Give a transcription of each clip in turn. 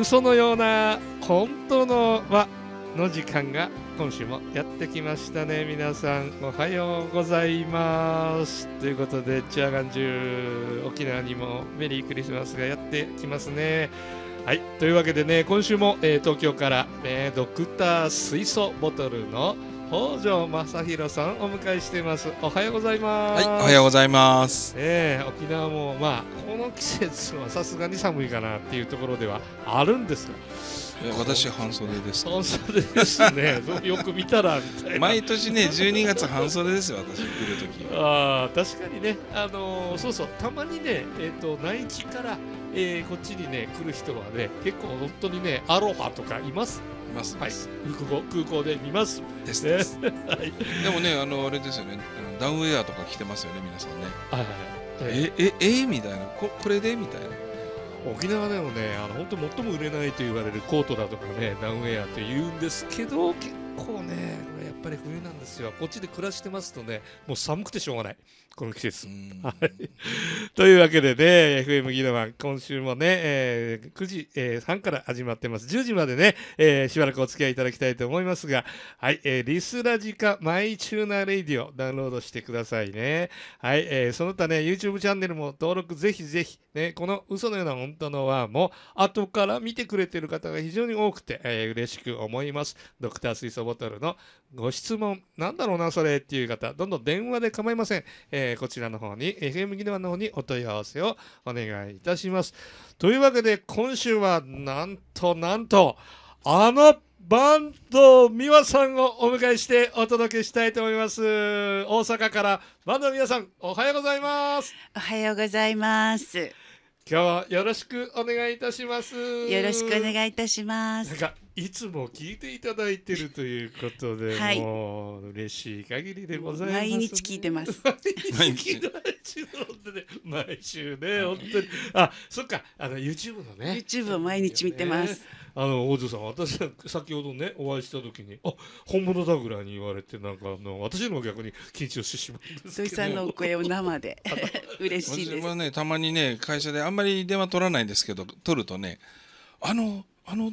嘘のような本当の輪の時間が今週もやってきましたね皆さんおはようございますということでチアガンジュ沖縄にもメリークリスマスがやってきますねはいというわけでね今週も、えー、東京から、えー、ドクター水素ボトルの「北条正弘さんお迎えしていますおはようございますはいおはようございますええー、沖縄もまあこの季節はさすがに寒いかなっていうところではあるんですが私半袖です、半袖ですね よく見たらみたいな毎年ね12月半袖ですよ私来る時はあ確かにねあのー、そうそうたまにねえっ、ー、と内地からえー、こっちにね来る人はね結構本当にねアロハとかいますますはい、空港空港で見ますですです はい、でもねあのあれですよねあのダウンウェアとか着てますよね皆さんねはいはいはいええええみたいなここれでみたいな沖縄でもねあの本当最も売れないと言われるコートだとかねダウンウェアって言うんですけど結構ねこれやっぱり冬なんですよこっちで暮らしてますとねもう寒くてしょうがないこの季節。はい、というわけでね FM ギノマン今週もね、えー、9時、えー、半から始まってます10時までね、えー、しばらくお付き合いいただきたいと思いますが、はいえー、リスラジカマイチューナーレイディオダウンロードしてくださいね。はい、えー、その他ね YouTube チャンネルも登録ぜひぜひ、ね、この嘘のような本当の輪も後から見てくれてる方が非常に多くて、えー、嬉しく思います。ドクター水素ボトルのご質問なんだろうなそれっていう方どんどん電話で構いません。えーえー、こちらの方に FM ギネマの方にお問い合わせをお願いいたしますというわけで今週はなんとなんとあのバンド美和さんをお迎えしてお届けしたいと思います大阪からバンド美和さんおはようございますおはようございます今日はよろしくお願いいたします。よろしくお願いいたします。なんかいつも聞いていただいてるということで、はい、もう嬉しい限りでございます、ね、毎日聞いてます。毎日毎週ね、本当に。あ、そっか、あの YouTube のね。YouTube を毎日見てます。あの王女さん私は先ほどねお会いした時に「あ本物だ」ぐらいに言われてなんかあの私のも逆に緊張してしまうんでさんのお声を生で 嬉しいです私ねたまにね会社であんまり電話取らないんですけど取るとね「あのあの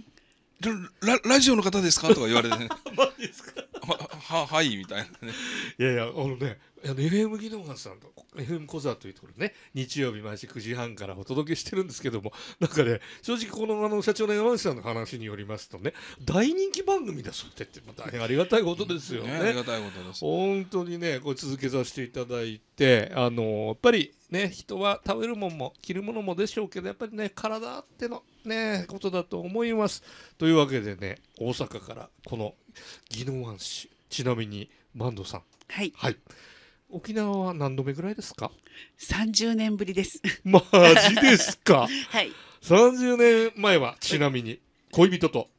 ララジオの方ですか?」とか言われて、ね、マジですかははいみたいなねいやいやあのねあの FM 技能館さんと FM 小沢というところね日曜日毎週9時半からお届けしてるんですけどもなんかね正直このあの社長の山口さんの話によりますとね大人気番組だそうでって大変ありがたいことですよね。ねありがたいことです、ね、本当にねこれ続けさせていただいてあのやっぱりね人は食べるもんも着るものもでしょうけどやっぱりね体あってのねことだと思います。というわけでね大阪からこの技能湾市ちなみに坂東さんはい、はい沖縄は何度目ぐらいですか30年ぶりですマジですか はい30年前はちなみに恋人と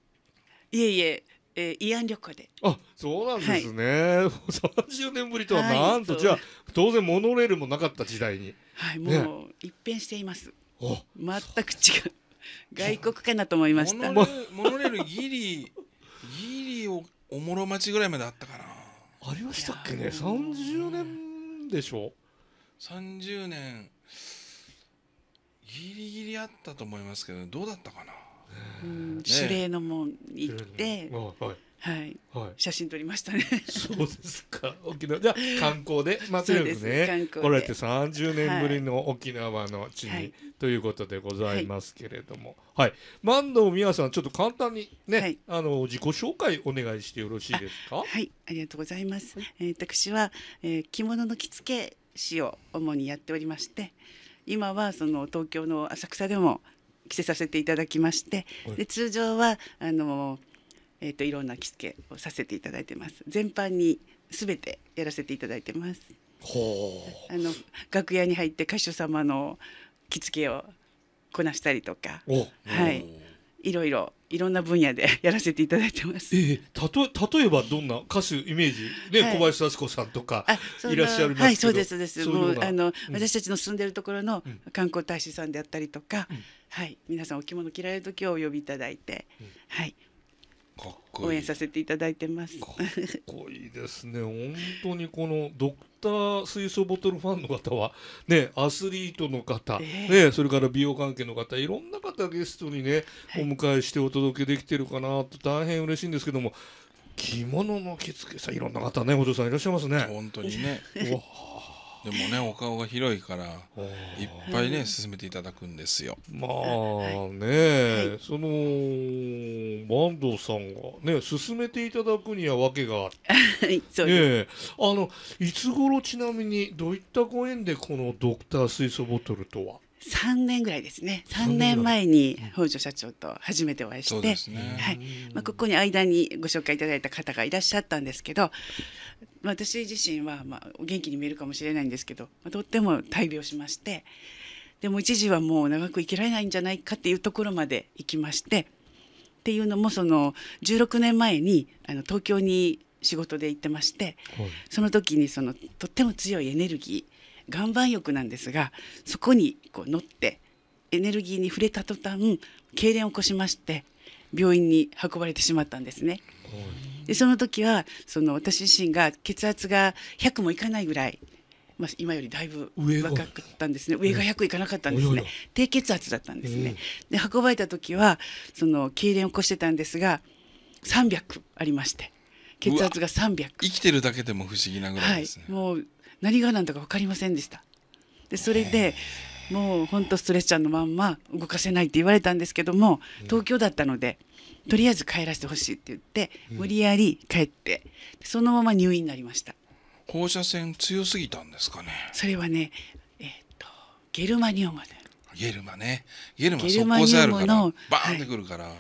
いえいええー、慰安旅行であそうなんですね、はい、30 年ぶりとはなんと、はい、じゃあ当然モノレールもなかった時代にはいもう、一変しています全く違う外国かなと思いましたモノレールギリギリおおもろ町ぐらいまであったかなありましたっけね30年でしょ30年ギリギリあったと思いますけどどうだったかな、うん、ね、守礼の門行って、はい、はい、はい、写真撮りましたね。そうですか。沖縄じゃ 観光で祭り、まあ、ね。これって三十年ぶりの沖縄の地に、はい、ということでございますけれども、はい。万、能、美和さんちょっと簡単にね、はい、あの自己紹介お願いしてよろしいですか。はい、ありがとうございます。えー、私は、えー、着物の着付け師を主にやっておりまして、今はその東京の浅草でも着せさせていただきまして、で通常はあのーえっ、ー、といろんな着付けをさせていただいてます。全般にすべてやらせていただいてます。あの楽屋に入って歌手様の着付けをこなしたりとか、はい、いろいろいろんな分野でやらせていただいてます。ええと例えばどんな歌手イメージね、はい、小林幸子さんとかいらっしゃるはいそうですそうです。ううもうあの、うん、私たちの住んでるところの観光大使さんであったりとか、うん、はい皆さんお着物着られる時をお呼びいただいて、うん、はい応援させていただいてますかっこいいですね本当にこのドクター水素ボトルファンの方はねアスリートの方、えー、ねそれから美容関係の方いろんな方ゲストにね、はい、お迎えしてお届けできてるかなと大変嬉しいんですけども着物の着付けさいろんな方ねお嬢さんいらっしゃいますね本当にねわでもねお顔が広いからいっぱいね進めていただくんですよ。まあね、その坂東さんがね進めていただくには訳があって ね、あのいつ頃ちなみにどういったご縁でこの「ドクター水素ボトル」とは3年ぐらいですね3年前に北条社長と初めてお会いして、はいまあ、ここに間にご紹介いただいた方がいらっしゃったんですけど、私自身は、まあ、元気に見えるかもしれないんですけど、まあ、とっても大病しましてでも一時はもう長く生きられないんじゃないかっていうところまで行きましてっていうのもその16年前にあの東京に仕事で行ってまして、はい、その時にそのとっても強いエネルギー岩盤浴なんですがそこにこう乗ってエネルギーに触れた途端痙攣を起こしまして病院に運ばれてしまったんですね。でその時はその私自身が血圧が100もいかないぐらい、まあ、今よりだいぶ若かったんですね上が100いかなかったんですね低血圧だったんですね。で運ばれた時はその痙攣を起こしてたんですが300ありまして血圧が300生きてるだけでも不思議なぐらい、ね、はい、もう何が何だか分かりませんでしたでそれでもうほんとストレッチャーのまんま動かせないって言われたんですけども東京だったので、うん、とりあえず帰らせてほしいって言って、無理やり帰ってそのまま入院になりました放射線強すぎたんですかねそれはねえっ、ー、とゲルマニウムでゲルマねゲルマ速攻性あるから、バーンってくるから、はい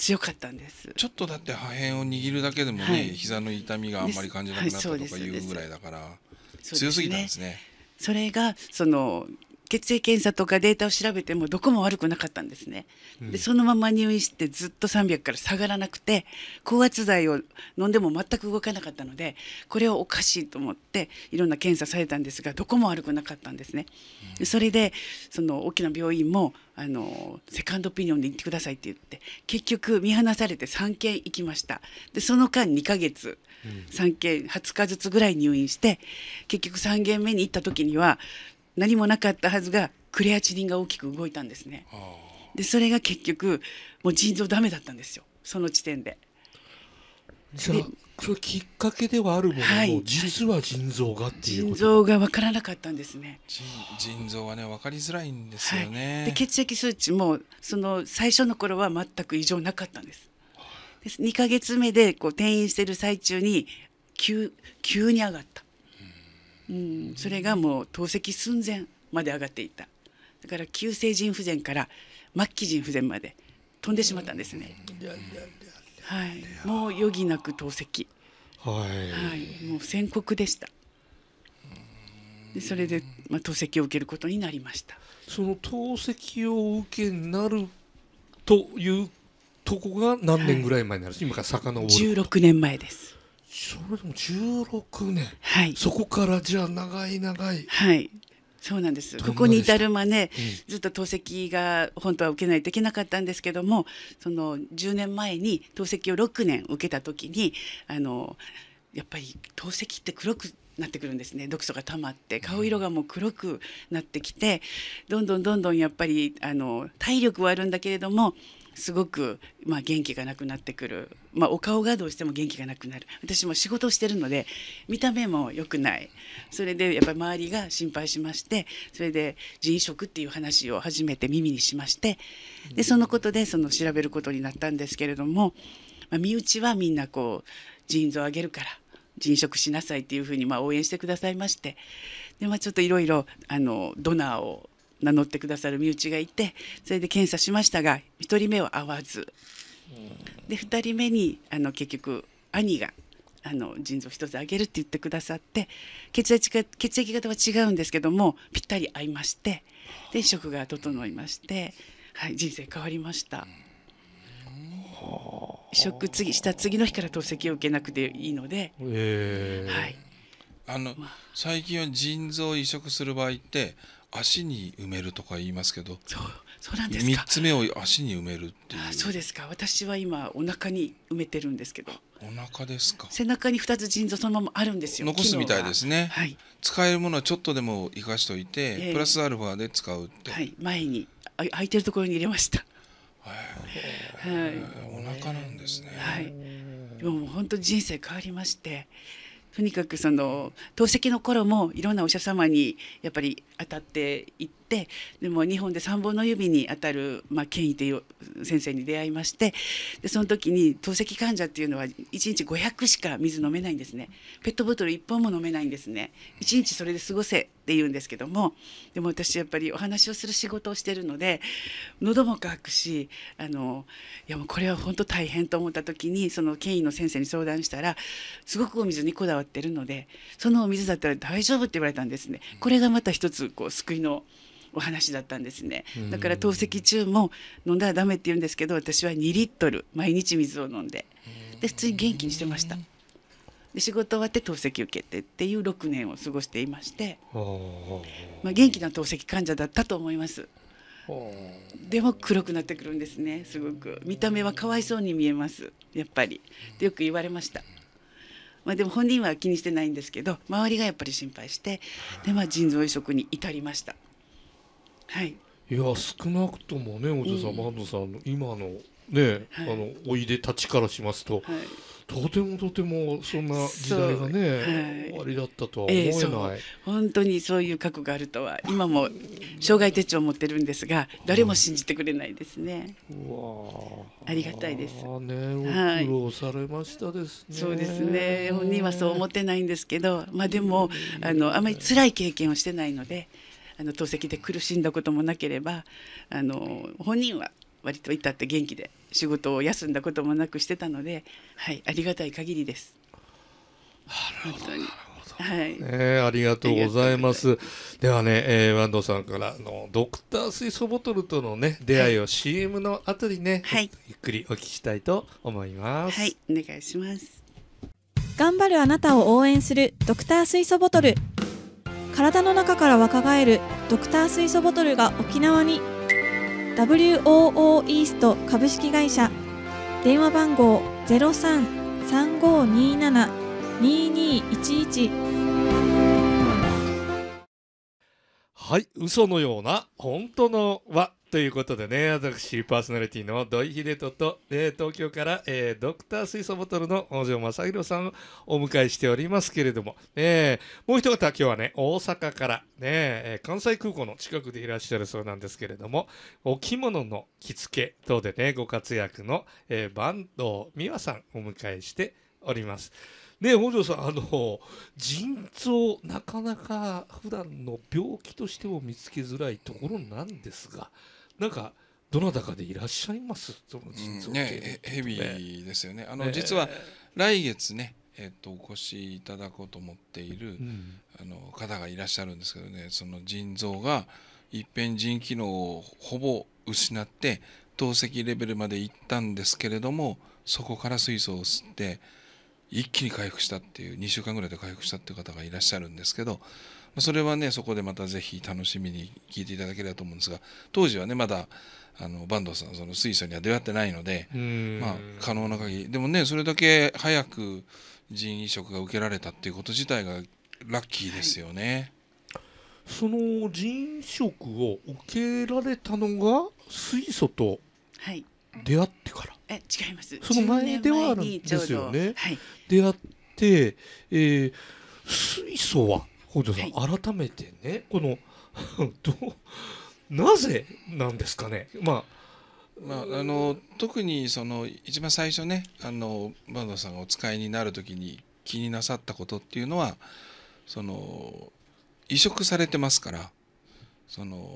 強かったんですちょっとだって破片を握るだけでもね、はい、膝の痛みがあんまり感じなくなったとかいうぐらいだから、強すぎたんですね。それがその血液検査とかデータを調べてもどこも悪くなかったんですね。でそのまま入院してずっと300から下がらなくて高圧剤を飲んでも全く動かなかったのでこれはおかしいと思っていろんな検査されたんですがどこも悪くなかったんですね。それでその大きな病院もあのセカンドオピニオンで行ってくださいって言って結局見放されて3件行きましたでその間2ヶ月3件20日ずつぐらい入院して結局3件目に行った時には何もなかったはずがクレアチリンが大きく動いたんですね。でそれが結局もう腎臓ダメだったんですよその時点で。じゃあそれきっかけではあるものの、はい、実は腎臓がっていう腎臓が分からなかったんですね腎臓はね分かりづらいんですよね、はい、で血液数値もその最初の頃は全く異常なかったんですです2か月目でこう転院してる最中に急急に上がったうん、それがもう透析寸前まで上がっていただから急性腎不全から末期腎不全まで飛んでしまったんですね。はい、もう余儀なく透析。はい、はい、もう宣告でした。でそれで、まあ、透析を受けることになりました。その透析を受けになるというとこが何年ぐらい前になるんですか、はい、今から遡る16年前ですそれでも16年、はい、そこからじゃあ長い長い。はいそうなんですここに至るまで、ずっと透析が本当は受けないといけなかったんですけどもその10年前に透析を6年受けた時にあのやっぱり透析って黒くなってくるんですね毒素が溜まって顔色がもう黒くなってきてどんどんどんどんやっぱりあの体力はあるんだけれどもすごく、まあ、元気がなくなってくる、まあ、お顔がどうしても元気がなくなる私も仕事をしてるので見た目も良くないそれでやっぱり周りが心配しましてそれで人移っていう話を初めて耳にしましてでそのことでその調べることになったんですけれども、まあ、身内はみんなこう腎臓を上げるから人食しなさいっていうふうにまあ応援してくださいましてで、まあ、ちょっといろいろドナーを名乗ってくださる身内がいてそれで検査しましたが1人目は会わずで2人目にあの結局兄があの腎臓1つあげるって言ってくださって血液が血液型は違うんですけどもぴったり合いましてで食が整いまして、はい、人生変わりました。食次した次の日から透析を受けなくていいので、えはい、あの、まあ、最近は腎臓を移植する場合って足に埋めるとか言いますけどそうそうなんですか三つ目を足に埋めるっていうあそうですか私は今お腹に埋めてるんですけどお腹ですか背中に二つ腎臓そのままあるんですよ残すみたいですね、はい、使えるものはちょっとでも生かしておいて、えー、プラスアルファで使うって、はい、前にあ空いてるところに入れましたはい、はい、お腹なんですね、はい、でもう本当人生変わりましてとにかくその透析の頃もいろんなお医者様にやっぱり当たっていってでも日本で3本の指に当たる、まあ、権威という先生に出会いましてでその時に透析患者っていうのは1日500しか水飲めないんですねペットボトル1本も飲めないんですね1日それで過ごせって言うんですけどもでも私やっぱりお話をする仕事をしてるので喉も渇くしあのいやもうこれは本当大変と思った時にその権威の先生に相談したらすごくお水にこだわってるのでそのお水だったら大丈夫って言われたんですね。これがまた一つこう救いのお話だったんですねだから透析中も飲んだらダメって言うんですけど私は2リットル毎日水を飲んでで普通に元気にしてましたで仕事終わって透析受けてっていう6年を過ごしていまして、まあ、元気な透析患者だったと思いますでも黒くなってくるんですねすごく見た目はかわいそうに見えますやっぱりよく言われましたまあ、でも本人は気にしてないんですけど周りがやっぱり心配してで、まあ、腎臓移植に至りました。はいいや少なくともねお嬢さん、うん、坂東さんの今のね、はい、あのおいでたちからしますと、はい、とてもとてもそんな時代がね、はい、終わりだったとは思えない、えー、本当にそういう過去があるとは今も障害手帳を持ってるんですが誰も信じてくれないですね、はい、ありがたいですあね苦労されましたですね、はい、そうですね本人はそう思ってないんですけどまあでもあのあまり辛い経験をしてないのであの透析で苦しんだこともなければあの本人は割といたって元気で仕事を休んだこともなくしてたので、はい、ありがたい限りです。本当にはい、ね、ありがとうございます。ではね、えー、ワンドさんからのドクター水素ボトルとのね出会いを CM の後にね、はい、ゆっくりお聞きしたいと思います。はい、お願いします。頑張るあなたを応援するドクター水素ボトル。体の中から若返るドクター水素ボトルが沖縄に WOO イースト株式会社電話番号ゼロ三三五二七二二一一はい嘘のような本当のはということでね、私、パーソナリティの土井秀人と、えー、東京から、えー、ドクター水素ボトルの北条正宏さんをお迎えしておりますけれども、えー、もう一方、今日はね、大阪から、ね、関西空港の近くでいらっしゃるそうなんですけれども、お着物の着付け等でね、ご活躍の、えー、坂東美和さんをお迎えしております。ね北条さんあの腎臓なかなか普段の病気としても見つけづらいところなんですがなんかどなたかでいらっしゃいますそのうん、ねヘビーですよねあの、実は来月ねえー、っと、お越しいただこうと思っている、うん、あの方がいらっしゃるんですけどねその腎臓がいっぺん腎機能をほぼ失って透析レベルまで行ったんですけれどもそこから水素を吸って一気に回復したっていう2週間ぐらいで回復したっていう方がいらっしゃるんですけどそれはねそこでまたぜひ楽しみに聴いていただければと思うんですが当時はねまだあの坂東さんその水素には出会ってないので、まあ、可能な限りでもねそれだけ早く人移植が受けられたっていうこと自体がラッキーですよね。はい、その人移植を受けられたのが水素と出会ってから、はい、え違いますその前ではあるんですよね。はい、出会って、えー、水素は北条さん、はい、改めてねこの どなぜなんですかねまあまあ、あの特にその一番最初ねあの坂東さんがお使いになる時に気になさったことっていうのはその移植されてますからその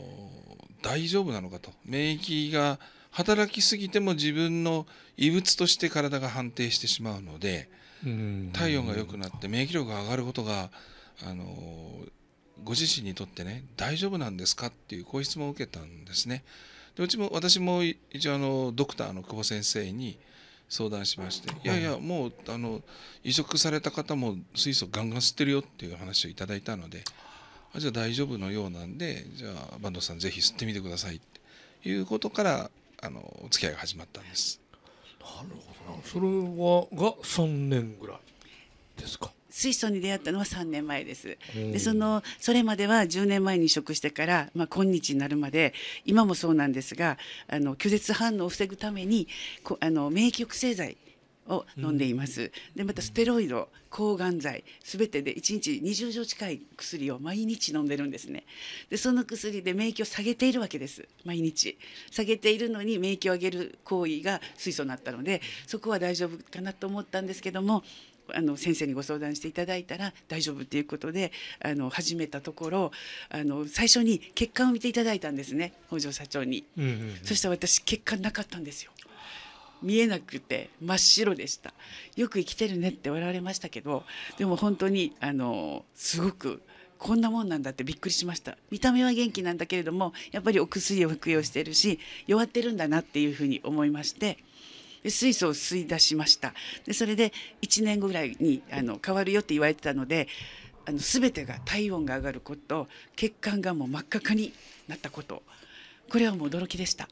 大丈夫なのかと免疫が働きすぎても自分の異物として体が判定してしまうので体温が良くなって免疫力が上がることがあのご自身にとってね大丈夫なんですかっていうご質問を受けたんですね。でうちも私も一応あのドクターの久保先生に相談しまして「いやいやもうあの移植された方も水素ガンガン吸ってるよ」っていう話をいただいたので「あじゃあ大丈夫のようなんでじゃあ坂東さんぜひ吸ってみてください」っていうことからあのお付き合いが始まったんです。なるほどそれはが3年ぐらいですか水素に出会ったのは3年前です。でそのそれまでは10年前に移植してから、まあ、今日になるまで今もそうなんですがあの拒絶反応を防ぐためにこあの免疫抑制剤を飲んでいます。でまたステロイド、抗がん剤、すべてで1日20錠近い薬を毎日飲んでるんですね。でその薬で免疫を下げているわけです。毎日下げているのに免疫を上げる行為が水素になったので、そこは大丈夫かなと思ったんですけども、あの先生にご相談していただいたら大丈夫っていうことであの始めたところあの最初に血管を見ていただいたんですね北条社長に、うんうんうん、そしたら私血管なかったんですよ見えなくて真っ白でしたよく生きてるねって笑われましたけどでも本当にあのすごくこんなもんなんだってびっくりしました見た目は元気なんだけれどもやっぱりお薬を服用してるし弱ってるんだなっていうふうに思いましてで水素を吸い出しましたでそれで1年後ぐらいにあの変わるよって言われてたのであの全てが体温が上がること血管がもう真っ赤化になったことこれはもう驚きでした。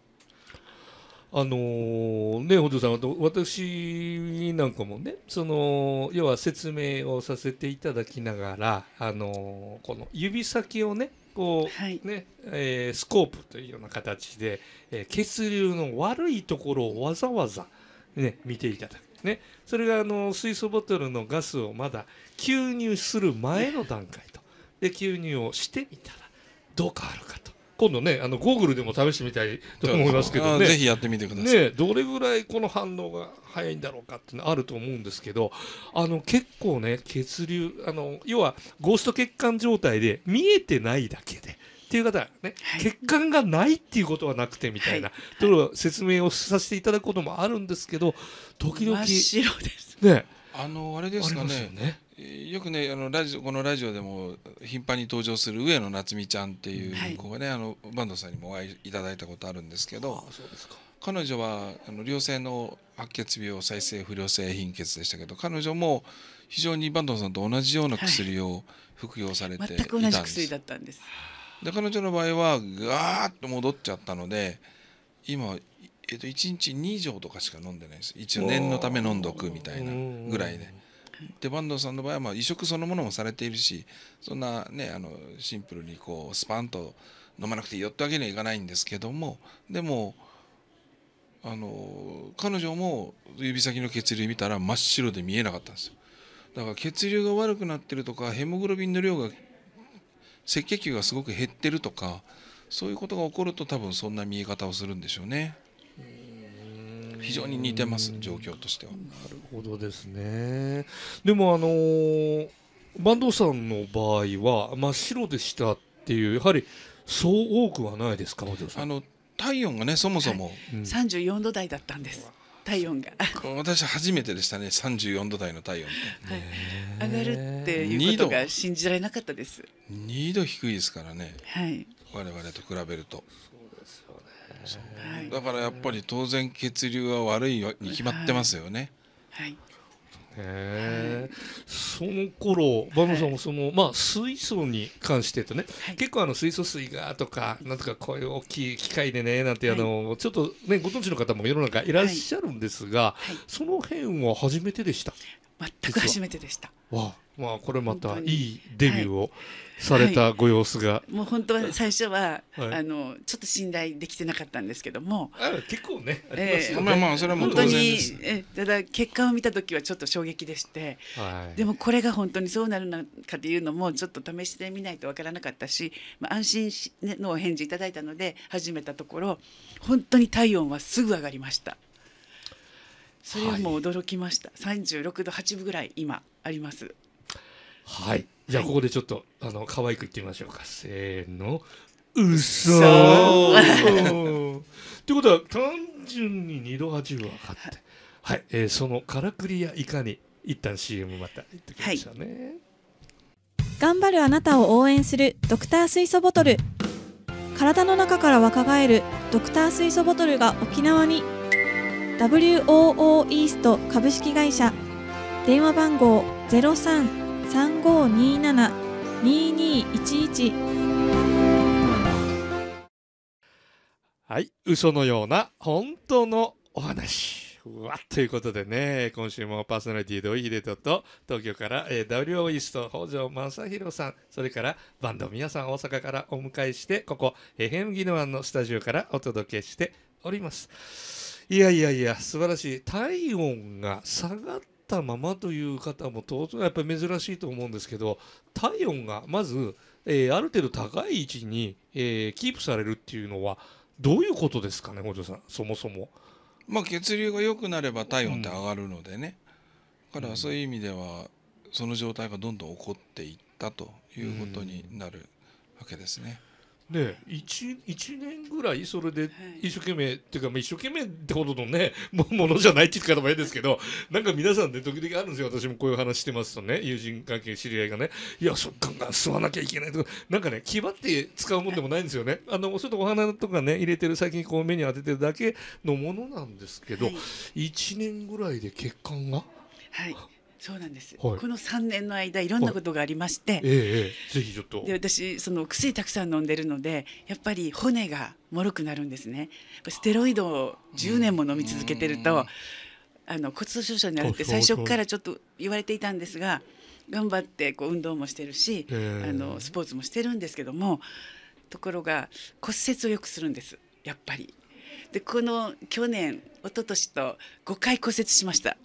あのー、ね、本庄さん、私なんかもね、その要は説明をさせていただきながら、あのー、この指先をね、こう、はい、ねえー、スコープというような形で、えー、血流の悪いところをわざわざ、ね、見ていただく。ね、それがあの水素ボトルのガスをまだ吸入する前の段階とで吸入をしてみたらどう変わるかと今度ねあのゴーグルでも試してみたいと思いますけどねぜひやってみてください、ね、どれぐらいこの反応が早いんだろうかっていうのあると思うんですけどあの結構ね血流あの要はゴースト血管状態で見えてないだけで。っていう方ね、はい、血管がないっていうことはなくてみたいな、はい、ところ説明をさせていただくこともあるんですけど時々真っ白ですねあのあれですかね、ね、よくねあのラジオこのラジオでも頻繁に登場する上野夏美ちゃんっていう子がね、はい、あの坂東さんにもお会いいただいたことあるんですけど彼女はあの良性の白血病再生不良性貧血でしたけど彼女も非常に坂東さんと同じような薬を服用されていたんです、はい、全く同じ薬だったんですで彼女の場合はガーッと戻っちゃったので今えっと1日2錠とかしか飲んでないです一応念のため飲んどくみたいなぐらいで。で坂東さんの場合はまあ移植そのものもされているしそんな、ね、あのシンプルにこうスパンと飲まなくていいよってわけにはいかないんですけどもでもあの彼女も指先の血流見たら真っ白で見えなかったんですよだから血流が悪くなってるとかヘモグロビンの量が赤血球がすごく減ってるとかそういうことが起こると多分そんな見え方をするんでしょうね。非常に似てます状況としては。なるほどですねでもあのー、坂東さんの場合は真っ白でしたっていうやはりそう多くはないですかあの体温がねそもそも三十四度台だったんです。体温が私初めてでしたね34度台の体温って、はい、上がるっていうことが信じられなかったです2度低いですからね、はい、我々と比べるとだからやっぱり当然血流は悪いに決まってますよね。はい、はい、その頃馬場さんもその、はい、まあ、水素に関してとね、はい、結構あの水素水がとかなんとかこういう大きい機械でねなんてあの、ちょっと、ね、ご存知の方も世の中いらっしゃるんですが、その辺は初めてでした全く初めてでしたわ、まあ、これまたいいデビューを。されたご様子が、はい、もう本当は最初は、はい、あのちょっと信頼できてなかったんですけども結構ねあ、ね、えー、まあまあそれはもう当然ですえただ結果を見た時はちょっと衝撃でして、はい、でもこれが本当にそうなるのかというのもちょっと試してみないとわからなかったし、まあ、安心し、ね、のお返事いただいたので始めたところ本当に体温はすぐ上がりました。それも驚きました。三十六度八分ぐらい今あります。はい。じゃあここでちょっとあの可愛く言ってみましょうかせーのうそってことは単純に二度八分かってはい、えー、そのからくりやいかに一旦 CM また行ってきましたね、はい、頑張るあなたを応援するドクター水素ボトル体の中から若返るドクター水素ボトルが沖縄に WOO イースト株式会社電話番号ゼ03三五二七二二一一。はい嘘のような本当のお話わということでね今週もパーソナリティ土井秀人と東京から、えー、WO イスト北条正宏さんそれからバンド皆さん大阪からお迎えしてここヘヘンギノワンのスタジオからお届けしておりますいやいやいや素晴らしい体温が下がっったままという方も当然やっぱり珍しいと思うんですけど体温がまず、えー、ある程度高い位置に、えー、キープされるっていうのはどういうことですかね北条さんそもそも。まあ、血流が良くなれば体温って上がるのでね、うん、からそういう意味ではその状態がどんどん起こっていったということになるわけですね。うんね、1, 1年ぐらいそれで一生懸命、はい、っていうか、まあ、一生懸命ってほどのね もものじゃないって言いても変ですけどなんか皆さんね時々あるんですよ私もこういう話してますとね友人関係知り合いがねいやそっかんがん吸わなきゃいけないとかなんかね気張って使うもんでもないんですよねあのそれとお花とかね入れてる最近こう目に当ててるだけのものなんですけど、はい、1年ぐらいで血管が。はい、そうなんです、はい、この3年の間いろんなことがありまして、はい、ええ、ぜひちょっとで私その薬たくさん飲んでるのでやっぱり骨がもろくなるんですねステロイドを10年も飲み続けてるとあの骨粗しょう症になるって最初からちょっと言われていたんですが頑張ってこう運動もしてるし、えー、あのスポーツもしてるんですけどもところが骨折をよくするんですやっぱり。でこの去年一昨年と5回骨折しました。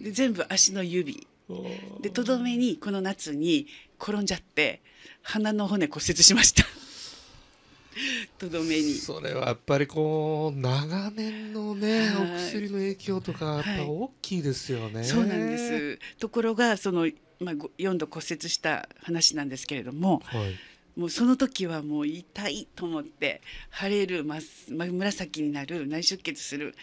で全部足の指でとどめにこの夏に転んじゃって鼻の骨骨折しました とどめにそれはやっぱりこう長年のね、お薬の影響とかやっぱ大きいですよね、はい、そうなんですところがその、まあ、4度骨折した話なんですけれども、はい、もうその時はもう痛いと思って腫れる、ま、紫になる内出血する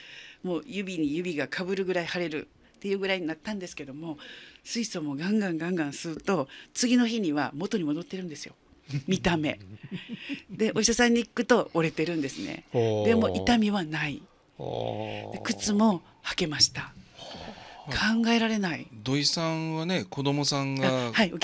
もう指に指がかぶるぐらい腫れるっていうぐらいになったんですけども水素もガンガンガンガン吸うと次の日には元に戻ってるんですよ。見た目でお医者さんに行くと折れてるんですねでも痛みはない靴も履けました考えられない土井さんはね子供さんが骨折が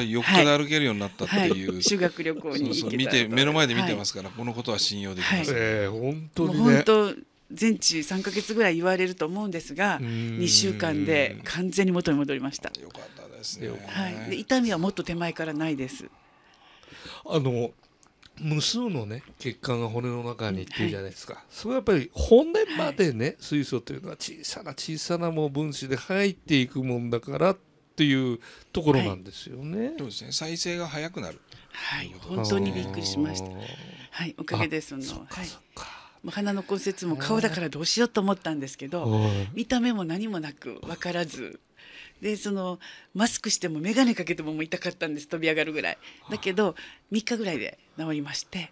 4日で歩けるようになったっていう、はいはい、修学旅行に見て目の前で見てますから、はい、このことは信用できます、えー、本当に、ね、本当全治3か月ぐらい言われると思うんですが2週間で完全に元に戻りましたよかったですね、はい、で痛みはもっと手前からないですあの無数のね血管が骨の中にっていうじゃないですか、はい、それはやっぱり骨までね、はい、水素というのは小さな小さなもう分子で入っていくもんだからっていうところなんですよね。はい、そうですね再生が早くなるはい本当にびっくりしましたはいおかげでそのはいお鼻の骨折も顔だからどうしようと思ったんですけど見た目も何もなく分からずでそのマスクしても眼鏡かけてももう痛かったんです飛び上がるぐらいだけど3日ぐらいで治りまして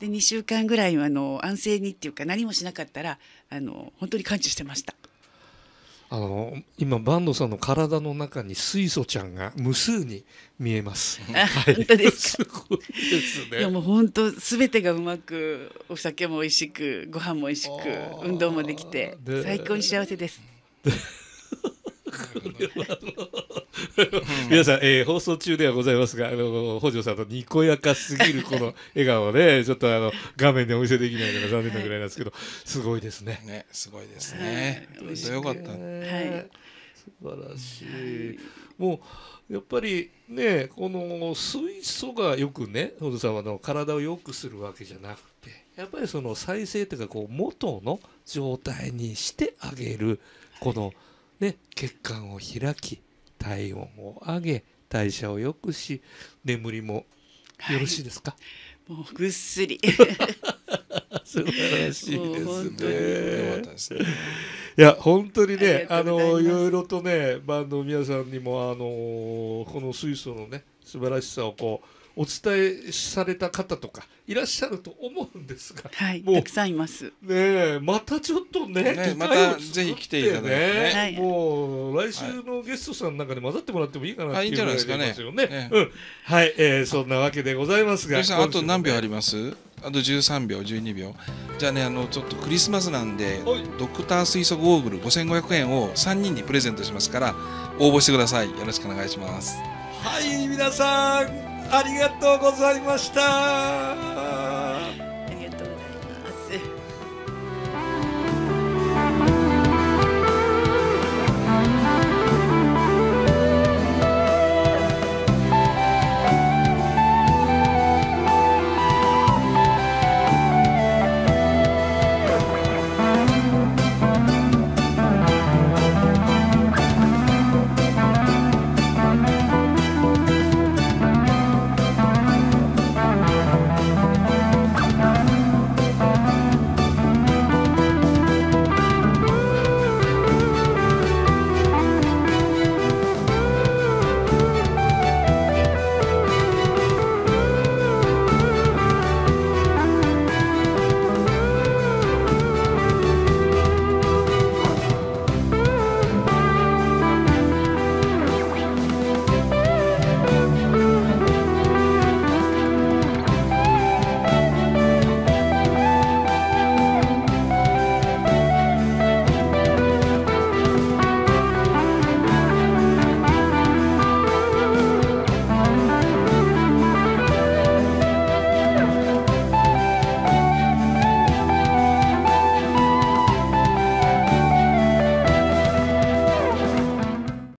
で2週間ぐらいあの安静にっていうか何もしなかったらあの本当に完治してました。あの今坂東さんの体の中に水素ちゃんが無数に見えます。はい、本当ですか。すごいですね。いやもう本当すべてがうまくお酒も美味しくご飯も美味しく運動もできて最高に幸せです。皆さん、えー、放送中ではございますが、あの北条さんのにこやかすぎるこの笑顔で、ね、ちょっとあの画面でお見せできないのが残念なぐらいなんですけど、すごいですね。ね、すごいですね。はい、よかった。はい。素晴らしい。もうやっぱりね、この水素がよくね、北条さんはの体を良くするわけじゃなくて、やっぱりその再生というかこう元の状態にしてあげるこの。はいね、血管を開き体温を上げ代謝を良くし眠りもよろしいですか、はい、もうぐっすり 素晴らしいですね。いや本当にねあのいろいろとねバンドの皆さんにもあのこの水素のね素晴らしさをこうお伝えされた方とかいらっしゃると思うんですが、はい、もうたくさんいますねまたちょっとね、ね、またぜひ来ていただいてね、はい、もう来週のゲストさんの中で混ざってもらってもいいかなっていうぐらいですよね、ね、うん、はい、えー、そんなわけでございますがあと何秒ありますあと十三秒十二秒じゃあねあのちょっとクリスマスなんでドクター水素ゴーグル五千五百円を三人にプレゼントしますから応募してくださいよろしくお願いしますはい皆さんありがとうございました。